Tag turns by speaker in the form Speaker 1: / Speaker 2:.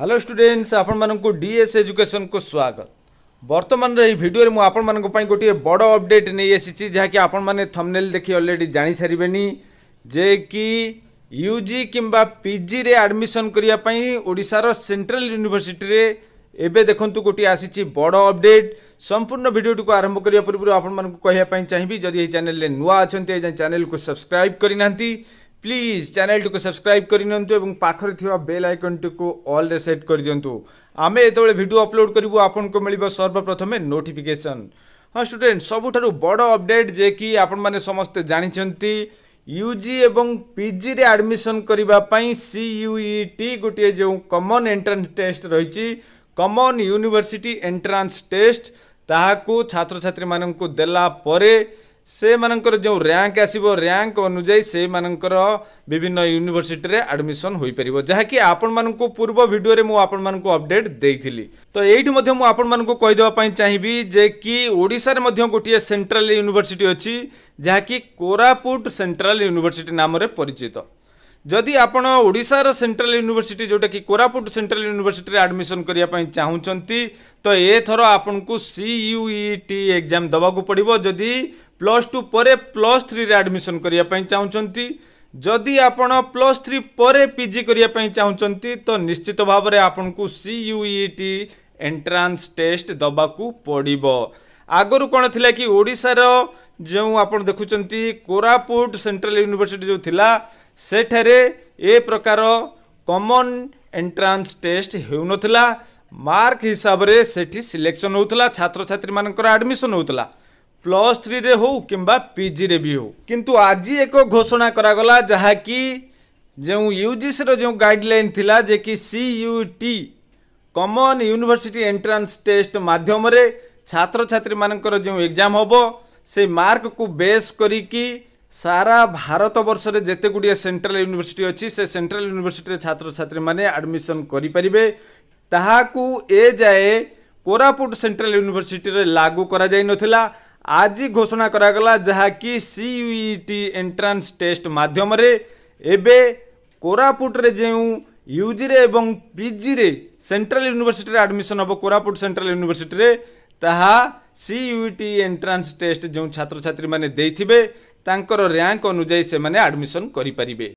Speaker 1: hello students आपको DS education को स्वागत बर्तमान भिडियो मुझ गोटे बड़ अबडेट नहीं आकि आपण मैंने थमनेल देखे अलरेडी जा सारे जे कि यूजी किंवा पिजि आडमिशन करने सेंट्रल यूनिभर्सीटी एवं देखते गोटे आसी बड़ अपडेट संपूर्ण भिडियो को आरंभ करने पूर्व आपण आपँ चाहिए जदि ये चेल नुआ अच्छा चेल को सब्सक्राइब करना প্লিজ চ্যানেলটিকে সবসক্রাইব করে নিয়ন্তু এবং পাখে থাকা বেল আইকনটিকে অলরে সেট করে দিও আমি যেতবে ভিডিও অপলোড করবু আপনার মিলব সর্বপ্রথমে নোটিফিকেসন হ্যাঁ স্টুডেন্ট সবুঠার বড় অপডেট যে কি আপন মানে সমস্তে জাঁচান ইউজি এবং পিজি রে আডমিশন করা সিইউইটি গোটিয়ে যে কমন এন্ট্রান্স টেস্ট রয়েছে কমন ইউনিভার্সিটি এন্ট্রান্স টেস্ট ତାହାକୁ ଛାତ୍ରଛାତ୍ରୀମାନଙ୍କୁ ଦେଲା ପରେ से मानकर जो रैंक आसो रैंक अनुजाई से मानकर विभिन्न यूनिभर्सीटी आडमिशन हो पार जहाँकि आपण मूँ पूर्व भिडियो में अपडेट देखी तो ये आपण मूँ चाहिए जे कि ओडार गोटे सेन्ट्राल यूनिभर्सीटी अच्छी जहाँकि कोरापुट सेट्राल यूनिभर्सीट नाम परिचित जदि आपड़ सेट्राल यूनिभर्सीट जोटा कि कोरापुट सेन्ट्राल यूनिभर्सीट आडमिशन करने चाहूँ तो यथर आपको C U T e exam देवाक पड़ो जदि ପ୍ଲସ୍ ଟୁ ପରେ ପ୍ଲସ୍ ଥ୍ରୀରେ ଆଡ଼ମିସନ୍ କରିବା ପାଇଁ ଚାହୁଁଛନ୍ତି ଯଦି ଆପଣ ପ୍ଲସ୍ ଥ୍ରୀ ପରେ ପି ଜି କରିବା ପାଇଁ ଚାହୁଁଛନ୍ତି ତ ନିଶ୍ଚିତ ଭାବରେ ଆପଣଙ୍କୁ C U E T entrance test ଦେବାକୁ ପଡ଼ିବ ଆଗରୁ କ'ଣ ଥିଲା କି ଓଡ଼ିଶାର ଯେଉଁ ଆପଣ ଦେଖୁଛନ୍ତି କୋରାପୁଟ ସେଣ୍ଟ୍ରାଲ ୟୁନିଭର୍ସିଟି ଯେଉଁ ଥିଲା ସେଠାରେ ଏ ପ୍ରକାର କମନ୍ ଏଣ୍ଟ୍ରାନ୍ସ ଟେଷ୍ଟ ହେଉନଥିଲା ମାର୍କ ହିସାବରେ ସେଠି ସିଲେକ୍ସନ୍ ହେଉଥିଲା ଛାତ୍ରଛାତ୍ରୀମାନଙ୍କର ଆଡ଼ମିସନ୍ ହେଉଥିଲା ପ୍ଲସ୍ ଥ୍ରୀରେ ହେଉ କିମ୍ବା ପିଜିରେ ବି ହେଉ କିନ୍ତୁ ଆଜି ଏକ ଘୋଷଣା କରାଗଲା ଯାହାକି ଯେଉଁ ୟୁଜିସିର ଯେଉଁ ଗାଇଡ଼ଲାଇନ୍ ଥିଲା ଯେ କି C U T common university entrance test ମାଧ୍ୟମରେ ଛାତ୍ରଛାତ୍ରୀମାନଙ୍କର ଯେଉଁ ଏକ୍ଜାମ୍ ହେବ ସେ ମାର୍କକୁ ବେସ୍ କରିକି ସାରା ଭାରତ ବର୍ଷରେ ଯେତେ ଗୁଡ଼ିଏ ସେଣ୍ଟ୍ରାଲ ୟୁନିଭର୍ସିଟି ଅଛି ସେ ସେଣ୍ଟ୍ରାଲ ୟୁନିଭର୍ସିଟିରେ ଛାତ୍ରଛାତ୍ରୀମାନେ ଆଡ଼ମିସନ୍ କରିପାରିବେ ତାହାକୁ ଏ ଯାଏ କୋରାପୁଟ ସେଣ୍ଟ୍ରାଲ ୟୁନିଭର୍ସିଟିରେ ଲାଗୁ କରାଯାଇନଥିଲା ଆଜି ଘୋଷଣା କରାଗଲା ଯାହାକି ସିୟୁଇଟି ଏଣ୍ଟ୍ରାନ୍ସ ଟେଷ୍ଟ ମାଧ୍ୟମରେ ଏବେ କୋରାପୁଟରେ ଯେଉଁ ୟୁଜିରେ ଏବଂ ପିଜିରେ ସେଣ୍ଟ୍ରାଲ ୟୁନିଭର୍ସିଟିରେ ଆଡ଼ମିସନ୍ ହେବ କୋରାପୁଟ ସେଣ୍ଟ୍ରାଲ ୟୁନିଭର୍ସିଟିରେ ତାହା ସିୟୁଇଟି ଏଣ୍ଟ୍ରାନ୍ସ ଟେଷ୍ଟ ଯେଉଁ ଛାତ୍ରଛାତ୍ରୀମାନେ ଦେଇଥିବେ ତାଙ୍କର ର୍ୟାଙ୍କ ଅନୁଯାୟୀ ସେମାନେ ଆଡ଼ମିସନ୍ କରିପାରିବେ